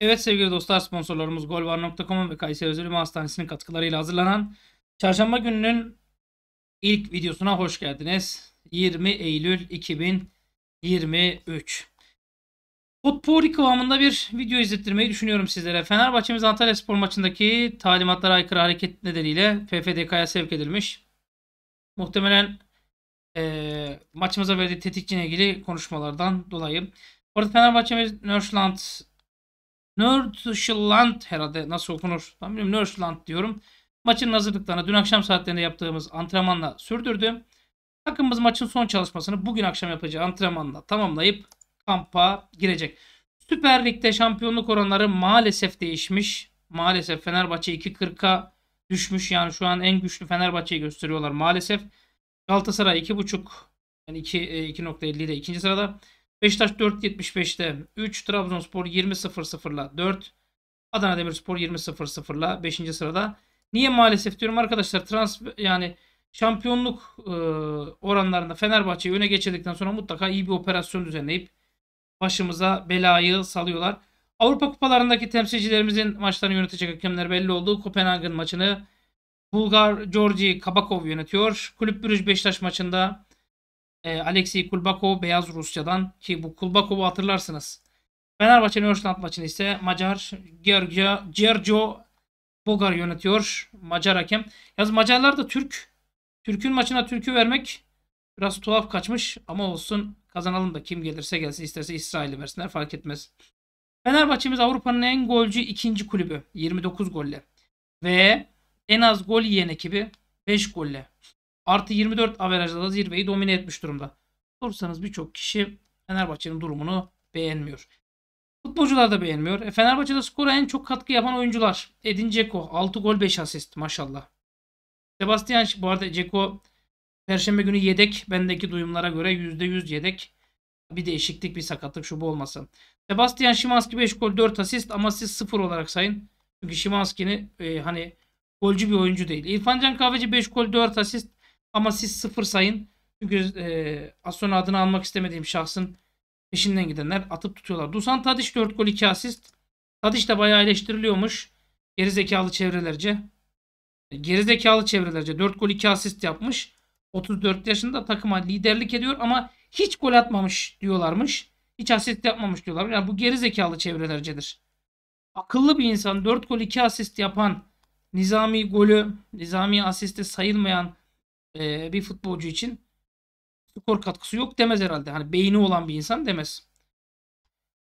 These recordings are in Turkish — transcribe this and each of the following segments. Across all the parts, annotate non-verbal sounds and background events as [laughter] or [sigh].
Evet sevgili dostlar sponsorlarımız golvar.com ve Kayseri Özel Üniversitesi Hastanesi'nin katkılarıyla hazırlanan Çarşamba gününün ilk videosuna hoş geldiniz. 20 Eylül 2023 Potpourri kıvamında bir video izlettirmeyi düşünüyorum sizlere. Fenerbahçe'miz Antalya Spor maçındaki talimatlara aykırı hareket nedeniyle PFDK'ya sevk edilmiş. Muhtemelen e, maçımıza verdiği tetikçine ilgili konuşmalardan dolayı. Orada Fenerbahçe'miz Nörsland Nörsland herhalde nasıl okunur? Tam bilmiyorum Nörsland diyorum. Maçın hazırlıklarını dün akşam saatlerinde yaptığımız antrenmanla sürdürdü. Takımımız maçın son çalışmasını bugün akşam yapacağı antrenmanla tamamlayıp kampa girecek. Süper Lig'de şampiyonluk oranları maalesef değişmiş. Maalesef Fenerbahçe 2.40'a düşmüş. Yani şu an en güçlü Fenerbahçe'yi gösteriyorlar maalesef. Galatasaray 2.5 yani 2.50 e, ile ikinci sırada. Beşiktaş 4.75'te 3. Trabzonspor 20.00'la 4. Adana Demirspor 20.00'la 5. sırada. Niye maalesef diyorum arkadaşlar trans yani şampiyonluk e, oranlarında Fenerbahçe'yi öne geçirdikten sonra mutlaka iyi bir operasyon düzenleyip başımıza belayı salıyorlar. Avrupa kupalarındaki temsilcilerimizin maçlarını yönetecek hakemler belli oldu. Kopenhag'ın maçını Bulgar Georgi Kabakov yönetiyor. Kulüp Brüj Beşiktaş maçında e, Alexey Kulbakov Beyaz Rusya'dan ki bu Kulbakov'u hatırlarsınız. Fenerbahçe Nörşland maçını ise Macar Gergio, Gergio Bogar yönetiyor. Macar hakem. Yaz Macarlar da Türk. Türk'ün maçına Türk'ü vermek biraz tuhaf kaçmış ama olsun Kazanalım da kim gelirse gelsin isterse İsrail'i versinler fark etmez. Fenerbahçe'miz Avrupa'nın en golcü ikinci kulübü 29 golle ve en az gol yiyen ekibi 5 golle. Artı 24 averajla da zirveyi domine etmiş durumda. Sorsanız birçok kişi Fenerbahçe'nin durumunu beğenmiyor. Futbolcular da beğenmiyor. E, Fenerbahçe'de skora en çok katkı yapan oyuncular. Edin Dzeko 6 gol 5 asist maşallah. Sebastian bu arada Dzeko Perşembe günü yedek. Bendeki duyumlara göre %100 yedek. Bir değişiklik, bir sakatlık şu bu olmasın. Sebastian Şimanski 5 gol 4 asist ama siz 0 olarak sayın. Çünkü Şimanski'nin e, hani golcü bir oyuncu değil. İrfan Can Kahveci 5 gol 4 asist ama siz 0 sayın. Çünkü e, az sonra adını almak istemediğim şahsın peşinden gidenler atıp tutuyorlar. Dusan Tadiş 4 gol 2 asist. Tadiş de bayağı eleştiriliyormuş. Gerizekalı çevrelerce. Gerizekalı çevrelerce 4 gol 2 asist yapmış. 34 yaşında takıma liderlik ediyor ama hiç gol atmamış diyorlarmış. Hiç asist yapmamış diyorlar. Yani bu geri zekalı çevrelercedir. Akıllı bir insan 4 gol 2 asist yapan Nizami golü, Nizami asiste sayılmayan e, bir futbolcu için skor katkısı yok demez herhalde. Hani beyni olan bir insan demez.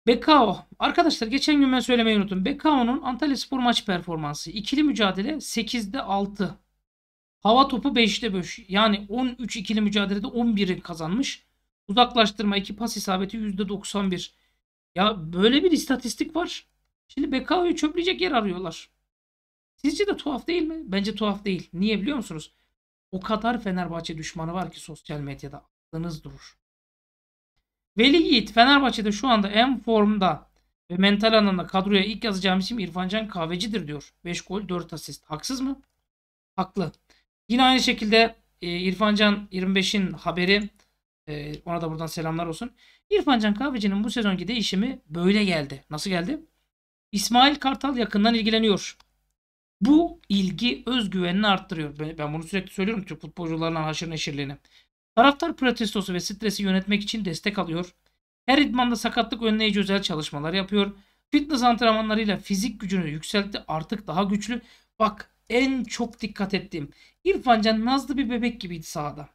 Bekao. Arkadaşlar geçen gün ben söylemeyi unuttum. Bekao'nun Antalya Spor maç performansı. ikili mücadele 8'de 6. Hava topu 5'te 5. Yani 13 ikili mücadelede 11'i kazanmış. Uzaklaştırma 2 pas isabeti %91. Ya böyle bir istatistik var. Şimdi Bekao'yu çöpleyecek yer arıyorlar. Sizce de tuhaf değil mi? Bence tuhaf değil. Niye biliyor musunuz? O kadar Fenerbahçe düşmanı var ki sosyal medyada. Aklınız durur. Veli Yiğit Fenerbahçe'de şu anda en formda ve mental anlamda kadroya ilk yazacağım isim İrfancan Kahveci'dir diyor. 5 gol 4 asist. Haksız mı? Haklı. Yine aynı şekilde e, İrfancan 25'in haberi e, ona da buradan selamlar olsun. İrfancan Kahveci'nin bu sezonki değişimi böyle geldi. Nasıl geldi? İsmail Kartal yakından ilgileniyor. Bu ilgi özgüvenini arttırıyor. Ben bunu sürekli söylüyorum Türk futbolcularının haşır neşirliğini. Taraftar protestosu ve stresi yönetmek için destek alıyor. Her idmanda sakatlık önleyici özel çalışmalar yapıyor. Fitness antrenmanlarıyla fizik gücünü yükseltti. Artık daha güçlü. Bak en çok dikkat ettiğim. İrfan Can nazlı bir bebek gibiydi sahada.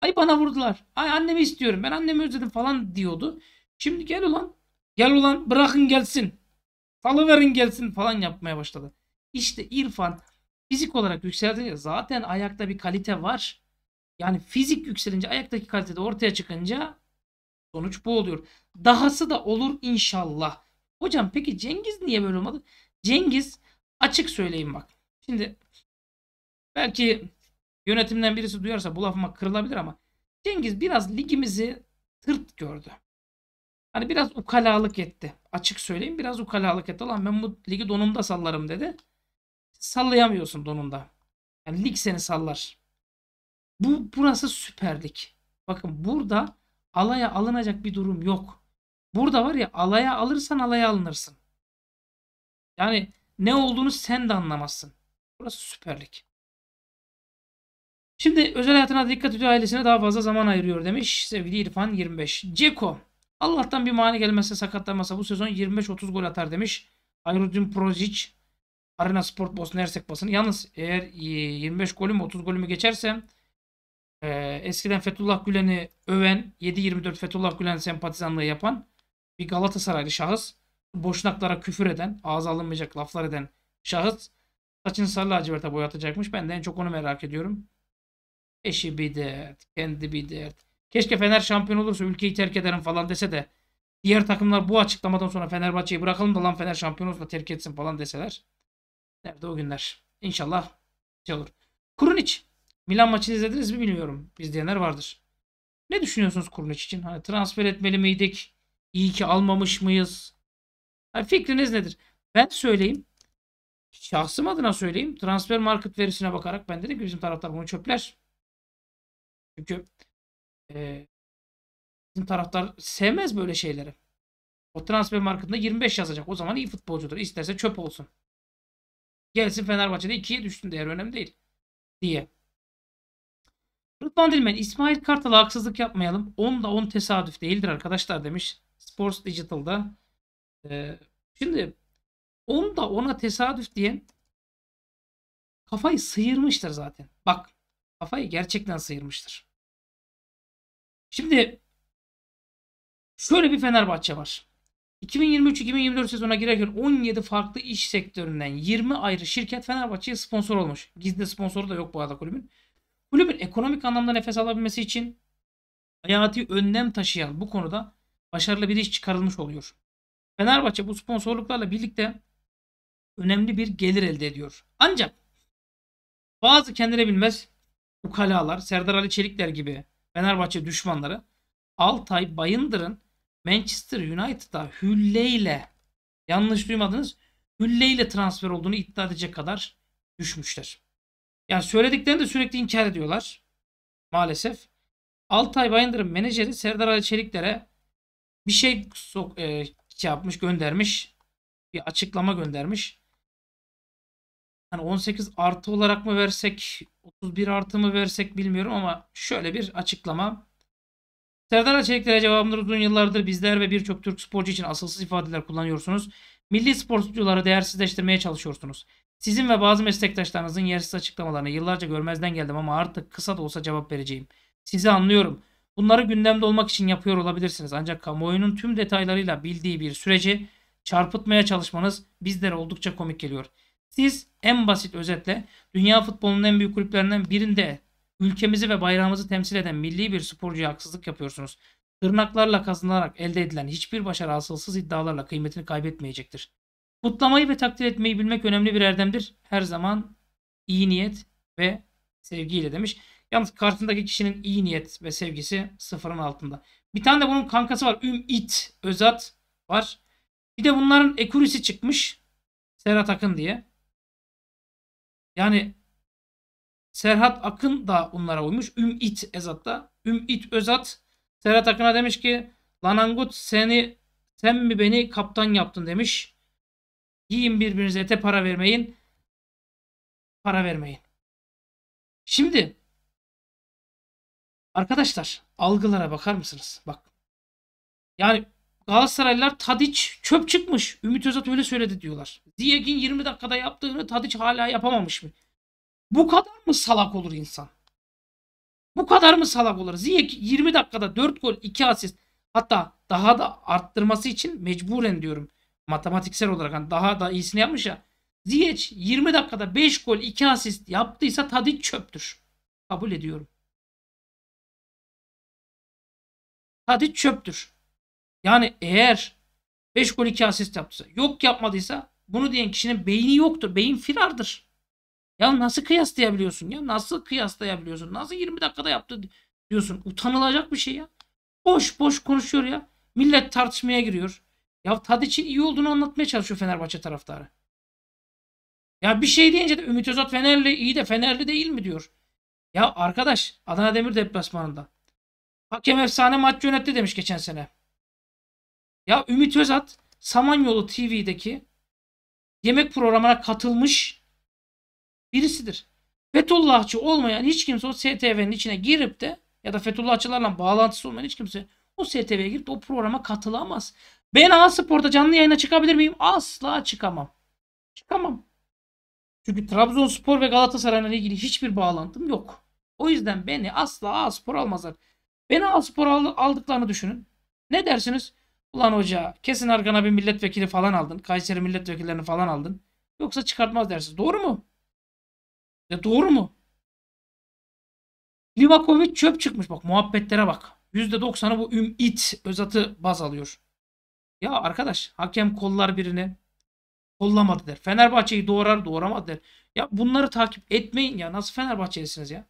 Ay bana vurdular. Ay annemi istiyorum. Ben annemi özledim falan diyordu. Şimdi gel ulan. Gel ulan bırakın gelsin. Salıverin gelsin falan yapmaya başladı. İşte İrfan fizik olarak yükseldi. Zaten ayakta bir kalite var. Yani fizik yükselince ayaktaki kalitede ortaya çıkınca sonuç bu oluyor. Dahası da olur inşallah. Hocam peki Cengiz niye böyle olmadı? Cengiz açık söyleyeyim bak. Şimdi belki yönetimden birisi duyarsa bu lafıma kırılabilir ama Cengiz biraz ligimizi tırt gördü. Hani biraz ukalalık etti. Açık söyleyeyim biraz ukalalık etti. Lan ben bu ligi donumda sallarım dedi. Sallayamıyorsun donunda. Yani lig seni sallar. Bu burası süperlik. Bakın burada alaya alınacak bir durum yok. Burada var ya alaya alırsan alaya alınırsın. Yani ne olduğunu sen de anlamazsın. Burası süperlik. Şimdi özel hayatına dikkat ediyor ailesine daha fazla zaman ayırıyor demiş sevgili İrfan 25. Ceko Allah'tan bir mani gelmezse sakatlanmasa bu sezon 25-30 gol atar demiş. Hayruddin Prozic Arena Sport Bosna Hersek basını. Yalnız eğer 25 golüm 30 golümü geçersem e, eskiden Fethullah Gülen'i öven 7-24 Fethullah Gülen sempatizanlığı yapan bir Galatasaraylı şahıs boşnaklara küfür eden ağza alınmayacak laflar eden şahıs Saçını sarı lacivert'e boyatacakmış. Ben de en çok onu merak ediyorum. Eşi bir dert. Kendi bir dert. Keşke Fener şampiyon olursa ülkeyi terk ederim falan dese de diğer takımlar bu açıklamadan sonra Fenerbahçe'yi bırakalım da lan Fener şampiyon olursa terk etsin falan deseler. Nerede o günler? İnşallah şey olur. Kurunic. Milan maçını izlediniz mi bilmiyorum. İzleyenler vardır. Ne düşünüyorsunuz Kurunic için? Hani transfer etmeli miydik? İyi ki almamış mıyız? Hani fikriniz nedir? Ben söyleyeyim şahsım adına söyleyeyim. Transfer market verisine bakarak ben dedim ki bizim taraftar bunu çöpler. Çünkü e, bizim taraftar sevmez böyle şeyleri. O transfer marketinde 25 yazacak. O zaman iyi futbolcudur. İsterse çöp olsun. Gelsin Fenerbahçe'de 2'ye düştün değer önemli değil. Diye. Rıdvan Dilmen İsmail Kartal'a haksızlık yapmayalım. 10 da 10 tesadüf değildir arkadaşlar demiş. Sports Digital'da. Ee, şimdi 10 da 10'a tesadüf diyen kafayı sıyırmıştır zaten. Bak kafayı gerçekten sıyırmıştır. Şimdi şöyle bir Fenerbahçe var. 2023-2024 sezona girerken 17 farklı iş sektöründen 20 ayrı şirket Fenerbahçe'ye sponsor olmuş. Gizli sponsoru da yok bu arada kulübün. Kulübün ekonomik anlamda nefes alabilmesi için hayati önlem taşıyan bu konuda başarılı bir iş çıkarılmış oluyor. Fenerbahçe bu sponsorluklarla birlikte önemli bir gelir elde ediyor. Ancak bazı kendine bilmez ukalalar, Serdar Ali Çelikler gibi Fenerbahçe düşmanları Altay Bayındır'ın Manchester United'a hülleyle yanlış duymadınız hülleyle transfer olduğunu iddia edecek kadar düşmüşler. Yani söylediklerini de sürekli inkar ediyorlar. Maalesef. Altay Bayındır'ın menajeri Serdar Ali Çelikler'e bir şey sok e, şey yapmış, göndermiş. Bir açıklama göndermiş. Hani 18 artı olarak mı versek 31 artı mı versek bilmiyorum ama şöyle bir açıklama. Serdar Açeliklere cevabımdır uzun yıllardır bizler ve birçok Türk sporcu için asılsız ifadeler kullanıyorsunuz. Milli spor sporcuları değersizleştirmeye çalışıyorsunuz. Sizin ve bazı meslektaşlarınızın yersiz açıklamalarını yıllarca görmezden geldim ama artık kısa da olsa cevap vereceğim. Sizi anlıyorum. Bunları gündemde olmak için yapıyor olabilirsiniz. Ancak kamuoyunun tüm detaylarıyla bildiği bir süreci çarpıtmaya çalışmanız bizlere oldukça komik geliyor. Siz en basit özetle dünya futbolunun en büyük kulüplerinden birinde ülkemizi ve bayrağımızı temsil eden milli bir sporcuya haksızlık yapıyorsunuz. Tırnaklarla kazınarak elde edilen hiçbir başarı asılsız iddialarla kıymetini kaybetmeyecektir. Kutlamayı ve takdir etmeyi bilmek önemli bir erdemdir. Her zaman iyi niyet ve sevgiyle demiş. Yalnız karşısındaki kişinin iyi niyet ve sevgisi sıfırın altında. Bir tane de bunun kankası var. Üm It Özat var. Bir de bunların ekürisi çıkmış. Serhat Akın diye. Yani Serhat Akın da onlara uymuş. Ümit Ezat da. Ümit Özat Serhat Akın'a demiş ki Lanangut seni sen mi beni kaptan yaptın demiş. Yiyin birbirinize ete para vermeyin. Para vermeyin. Şimdi arkadaşlar algılara bakar mısınız? Bak. Yani Galatasaraylılar Tadiç çöp çıkmış. Ümit Özat öyle söyledi diyorlar. Ziyech'in 20 dakikada yaptığını Tadic hala yapamamış mı? Bu kadar mı salak olur insan? Bu kadar mı salak olur? Ziyech 20 dakikada 4 gol 2 asist hatta daha da arttırması için mecburen diyorum matematiksel olarak hani daha da iyisini yapmış ya. Ziyech 20 dakikada 5 gol 2 asist yaptıysa Tadic çöptür. Kabul ediyorum. Tadic çöptür. Yani eğer 5 gol 2 asist yaptıysa yok yapmadıysa bunu diyen kişinin beyni yoktur. Beyin firardır. Ya nasıl kıyaslayabiliyorsun ya? Nasıl kıyaslayabiliyorsun? Nasıl 20 dakikada yaptı diyorsun? Utanılacak bir şey ya. Boş boş konuşuyor ya. Millet tartışmaya giriyor. Ya Tadiç'in iyi olduğunu anlatmaya çalışıyor Fenerbahçe taraftarı. Ya bir şey deyince de Ümit Özat Fenerli iyi de Fenerli değil mi diyor. Ya arkadaş Adana Demir deplasmanında. Hakem efsane maç yönetti demiş geçen sene. Ya Ümit Özat Samanyolu TV'deki yemek programına katılmış birisidir. Fethullahçı olmayan hiç kimse o STV'nin içine girip de ya da Fethullahçılarla bağlantısı olmayan hiç kimse o STV'ye girip o programa katılamaz. Ben A Spor'da canlı yayına çıkabilir miyim? Asla çıkamam. Çıkamam. Çünkü Trabzonspor ve Galatasaray'la ilgili hiçbir bağlantım yok. O yüzden beni asla A Spor almazlar. Beni A Spor aldıklarını düşünün. Ne dersiniz? Ulan hoca kesin arkana bir milletvekili falan aldın. Kayseri milletvekillerini falan aldın. Yoksa çıkartmaz dersiz. Doğru mu? Ya doğru mu? Livakovic çöp çıkmış. Bak muhabbetlere bak. %90'ı bu ümit özatı baz alıyor. Ya arkadaş hakem kollar birini kollamadı der. Fenerbahçe'yi doğrar doğramadı der. Ya bunları takip etmeyin ya. Nasıl Fenerbahçe'lisiniz ya?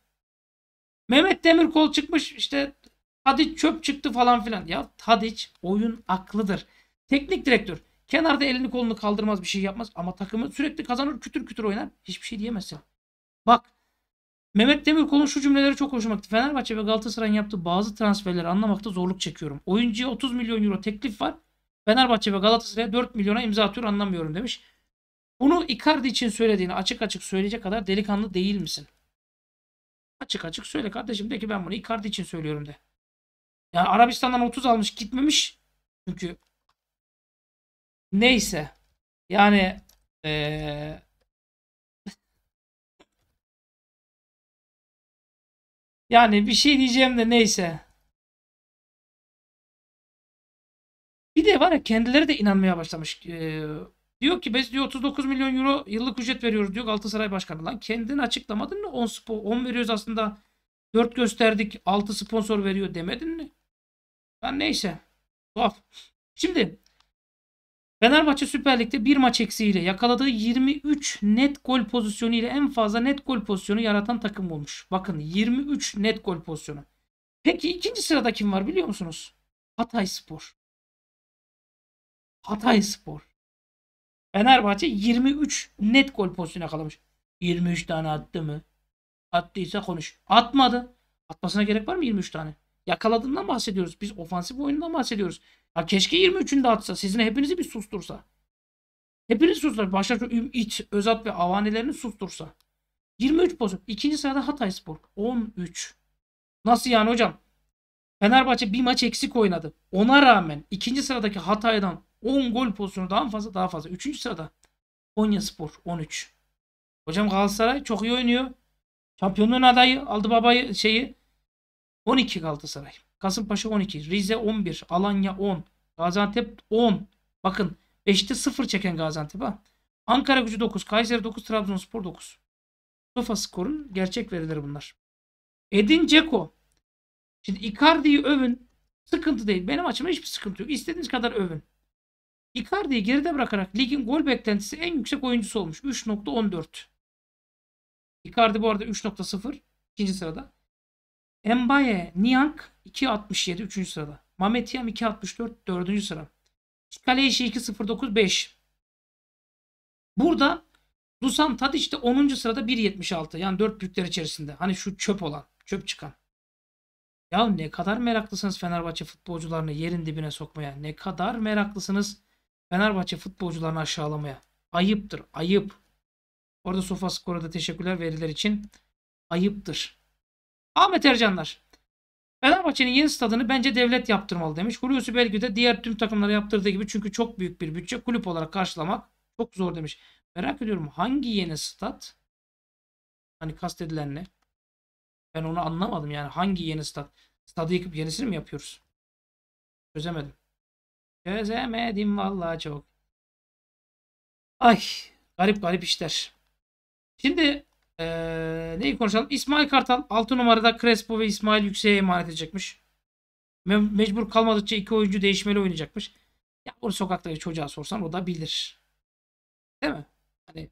Mehmet Demirkol çıkmış işte Tadic çöp çıktı falan filan. Ya Tadic oyun aklıdır. Teknik direktör. Kenarda elini kolunu kaldırmaz bir şey yapmaz ama takımı sürekli kazanır kütür kütür oynar. Hiçbir şey diyemezsin. Bak Mehmet Demirkol'un şu cümleleri çok hoşuma gitti. Fenerbahçe ve Galatasaray'ın yaptığı bazı transferleri anlamakta zorluk çekiyorum. Oyuncuya 30 milyon euro teklif var. Fenerbahçe ve Galatasaray'a 4 milyona imza atıyor anlamıyorum demiş. Bunu Icardi için söylediğini açık açık söyleyecek kadar delikanlı değil misin? Açık açık söyle kardeşim de ki ben bunu Icardi için söylüyorum de. Yani Arabistan'dan 30 almış gitmemiş. Çünkü neyse. Yani ee... [laughs] yani bir şey diyeceğim de neyse. Bir de var ya kendileri de inanmaya başlamış. Ee, diyor ki biz diyor 39 milyon euro yıllık ücret veriyoruz diyor Galatasaray Başkanı. Lan kendini açıklamadın mı? 10, spor, 10 veriyoruz aslında. 4 gösterdik 6 sponsor veriyor demedin mi? Ben neyse. Tuhaf. Şimdi Fenerbahçe Süper Lig'de bir maç eksiğiyle yakaladığı 23 net gol pozisyonu ile en fazla net gol pozisyonu yaratan takım olmuş. Bakın 23 net gol pozisyonu. Peki ikinci sırada kim var biliyor musunuz? Hatay Spor. Hatay Spor. Fenerbahçe 23 net gol pozisyonu yakalamış. 23 tane attı mı? Attıysa konuş. Atmadı. Atmasına gerek var mı 23 tane? yakaladığından bahsediyoruz. Biz ofansif oyundan bahsediyoruz. Ya keşke 23'ünde atsa. Sizin hepinizi bir sustursa. Hepiniz sustursa. Başta şu Ümit, Özat ve avanelerini sustursa. 23 pozisyon. İkinci sırada Hatay Spor. 13. Nasıl yani hocam? Fenerbahçe bir maç eksik oynadı. Ona rağmen ikinci sıradaki Hatay'dan 10 gol pozisyonu daha fazla daha fazla. Üçüncü sırada Konya Spor 13. Hocam Galatasaray çok iyi oynuyor. Şampiyonluğun adayı aldı babayı şeyi 12 Galatasaray. Kasımpaşa 12. Rize 11. Alanya 10. Gaziantep 10. Bakın 5'te 0 çeken Gaziantep Ankara gücü 9. Kayseri 9. Trabzonspor 9. Sofa skorun gerçek verileri bunlar. Edin Ceko. Şimdi Icardi'yi övün. Sıkıntı değil. Benim açımdan hiçbir sıkıntı yok. İstediğiniz kadar övün. Icardi'yi geride bırakarak ligin gol beklentisi en yüksek oyuncusu olmuş. 3.14. Icardi bu arada 3.0. ikinci sırada. Mbaye Niang 2.67 3. sırada. Mamet Yam 2.64 4. sıra. Kale işi 2.09 5. Burada Dusan Tadic de 10. sırada 1.76. Yani 4 büyükler içerisinde. Hani şu çöp olan. Çöp çıkan. Ya ne kadar meraklısınız Fenerbahçe futbolcularını yerin dibine sokmaya. Ne kadar meraklısınız Fenerbahçe futbolcularını aşağılamaya. Ayıptır. Ayıp. Orada sofa skorada teşekkürler veriler için. Ayıptır. Ahmet Ercanlar. Fenerbahçe'nin yeni stadını bence devlet yaptırmalı demiş. Hulusi Belgü de diğer tüm takımlara yaptırdığı gibi çünkü çok büyük bir bütçe kulüp olarak karşılamak çok zor demiş. Merak ediyorum hangi yeni stat? Hani kastedilen ne? Ben onu anlamadım yani hangi yeni stat? Stadı yıkıp yenisini mi yapıyoruz? Çözemedim. Çözemedim vallahi çok. Ay garip garip işler. Şimdi ee, neyi konuşalım? İsmail Kartal 6 numarada Crespo ve İsmail Yüksek'e emanet edecekmiş. Me mecbur kalmadıkça iki oyuncu değişmeli oynayacakmış. Ya bunu bir çocuğa sorsan o da bilir. Değil mi? Hani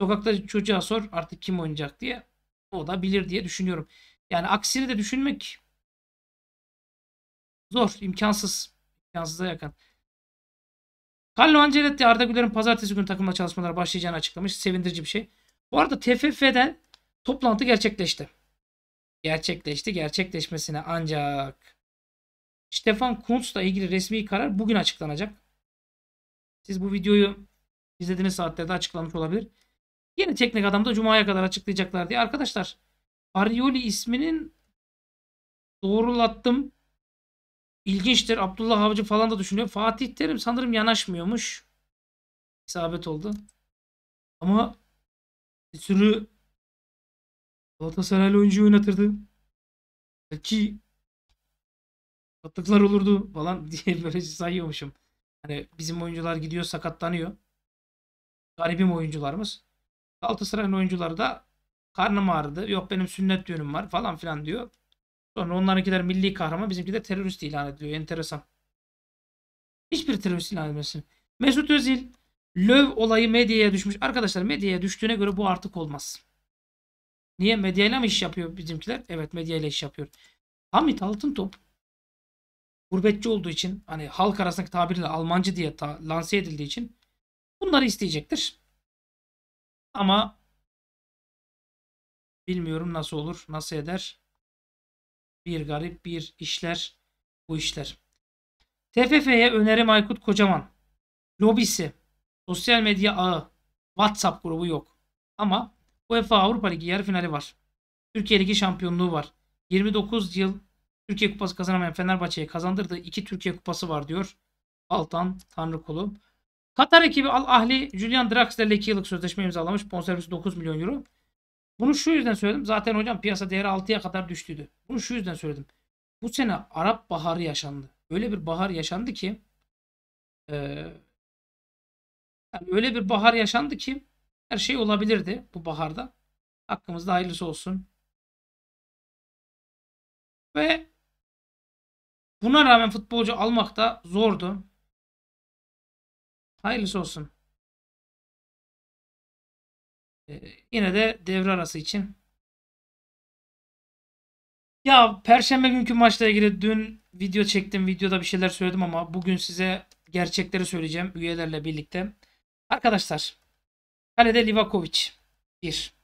sokakta çocuğa sor artık kim oynayacak diye o da bilir diye düşünüyorum. Yani aksini de düşünmek zor, imkansız. İmkansıza yakın. Carlo Ancelotti Arda Güler'in pazartesi günü takımla çalışmalara başlayacağını açıklamış. Sevindirici bir şey. Bu arada TFF'de toplantı gerçekleşti. Gerçekleşti. Gerçekleşmesine ancak Stefan Kuntz'la ilgili resmi karar bugün açıklanacak. Siz bu videoyu izlediğiniz saatlerde açıklanmış olabilir. Yeni teknik adam da Cuma'ya kadar açıklayacaklar diye. Arkadaşlar Arioli isminin doğrulattım. İlginçtir. Abdullah Avcı falan da düşünüyor. Fatih Terim sanırım yanaşmıyormuş. İsabet oldu. Ama bir sürü Galatasaraylı oyuncu oynatırdı. Belki sakatlıklar olurdu falan [laughs] diye böyle sayıyormuşum. Hani bizim oyuncular gidiyor sakatlanıyor. Garibim oyuncularımız. Galatasaray'ın oyuncuları da karnım ağrıdı. Yok benim sünnet düğünüm var falan filan diyor. Sonra onlarınkiler milli kahraman bizimki de terörist ilan ediyor. Enteresan. Hiçbir terörist ilan edilmesin. Mesut Özil Löv olayı medyaya düşmüş. Arkadaşlar medyaya düştüğüne göre bu artık olmaz. Niye? Medyayla mı iş yapıyor bizimkiler? Evet medyayla iş yapıyor. Hamit Altıntop gurbetçi olduğu için hani halk arasındaki tabirle Almancı diye ta- lanse edildiği için bunları isteyecektir. Ama bilmiyorum nasıl olur, nasıl eder. Bir garip bir işler bu işler. TFF'ye önerim Aykut Kocaman. Lobisi Sosyal medya ağı, WhatsApp grubu yok. Ama UEFA Avrupa Ligi yarı finali var. Türkiye Ligi şampiyonluğu var. 29 yıl Türkiye Kupası kazanamayan Fenerbahçe'ye kazandırdığı iki Türkiye Kupası var diyor. Altan Tanrıkulu. Katar ekibi Al Ahli Julian Draxler'le 2 yıllık sözleşme imzalamış. Bonservisi 9 milyon euro. Bunu şu yüzden söyledim. Zaten hocam piyasa değeri 6'ya kadar düştüydü. Bunu şu yüzden söyledim. Bu sene Arap baharı yaşandı. Öyle bir bahar yaşandı ki e, yani öyle bir bahar yaşandı ki her şey olabilirdi bu baharda. Hakkımızda hayırlısı olsun. Ve buna rağmen futbolcu almak da zordu. Hayırlısı olsun. Ee, yine de devre arası için. Ya Perşembe günkü maçla ilgili dün video çektim. Videoda bir şeyler söyledim ama bugün size gerçekleri söyleyeceğim üyelerle birlikte. Arkadaşlar kalede Livakovic 1.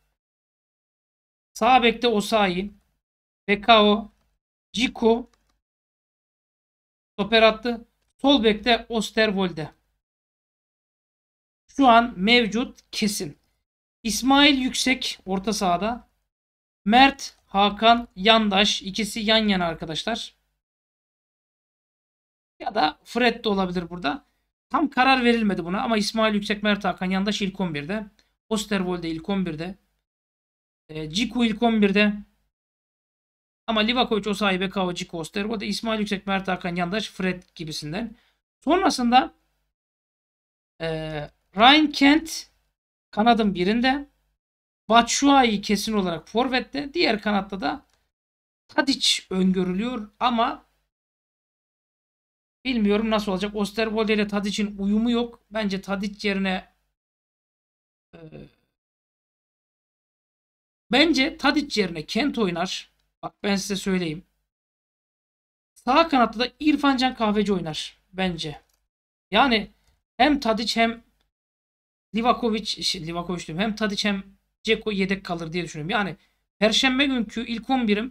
Sağ bekte Osayi, Bekao, Ciko stoper attı. Sol bekte Osterwolde. Şu an mevcut kesin. İsmail Yüksek orta sahada. Mert, Hakan, Yandaş ikisi yan yana arkadaşlar. Ya da Fred de olabilir burada. Tam karar verilmedi buna ama İsmail Yüksek Mert Hakan Yandaş ilk 11'de. Osterwold'e ilk 11'de. E, ee, Ciku ilk 11'de. Ama Livakovic, Osayi, Bekao, Ciku, Osterwold, İsmail Yüksek, Mert Hakan Yandaş, Fred gibisinden. Sonrasında e, Ryan Kent kanadın birinde. Batshuayi kesin olarak forvette. Diğer kanatta da Tadic öngörülüyor ama Bilmiyorum nasıl olacak. Osterwolde ile Tadic'in uyumu yok. Bence Tadic yerine e, bence Tadic yerine Kent oynar. Bak ben size söyleyeyim. Sağ kanatta da İrfancan Kahveci oynar bence. Yani hem Tadic hem Livakovic, Livakovic diyorum. Hem Tadic hem Ceko yedek kalır diye düşünüyorum. Yani Perşembe günkü ilk 11'im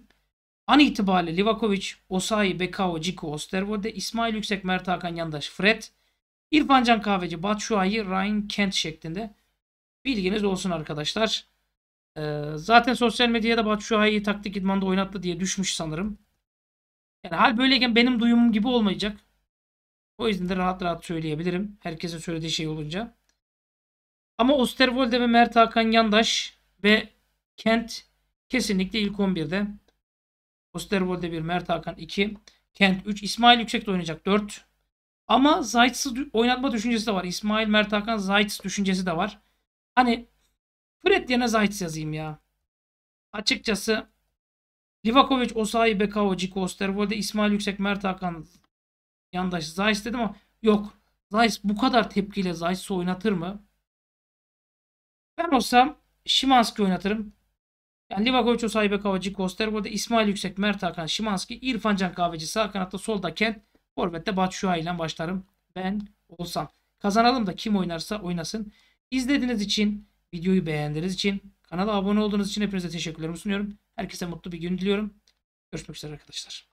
An itibariyle Livakovic, Osayi, Bekao, Ciku, Osterwolde, İsmail Yüksek, Mert Hakan Yandaş, Fred, İrfan Can Kahveci, Batshuayi, Ryan Kent şeklinde. Bilginiz olsun arkadaşlar. Ee, zaten sosyal medyada Batshuayi'yi taktik idmanda oynattı diye düşmüş sanırım. Yani hal böyleyken benim duyumum gibi olmayacak. O yüzden de rahat rahat söyleyebilirim. Herkese söylediği şey olunca. Ama Osterwolde ve Mert Hakan Yandaş ve Kent kesinlikle ilk 11'de. Osterwolde 1, Mert Hakan 2, Kent 3, İsmail Yüksek de oynayacak 4. Ama Zayt'sı oynatma düşüncesi de var. İsmail, Mert Hakan, Zayt düşüncesi de var. Hani Fred yerine Zayt yazayım ya. Açıkçası Livakovic, Osayi, Bekao, Ciko, Osterwolde, İsmail Yüksek, Mert Hakan yandaş Zayt dedim ama yok. Zayt bu kadar tepkiyle Zayt'sı oynatır mı? Ben olsam Şimanski oynatırım. Yani Livakovic, Osaybe, Kavacı, Kostergo'da İsmail Yüksek, Mert Hakan, Şimanski, İrfan Can Kahveci sağ kanatta, solda Kent, Forvet'te Batu Şuay ile başlarım ben olsam. Kazanalım da kim oynarsa oynasın. İzlediğiniz için, videoyu beğendiğiniz için, kanala abone olduğunuz için hepinize teşekkürlerimi sunuyorum. Herkese mutlu bir gün diliyorum. Görüşmek üzere arkadaşlar.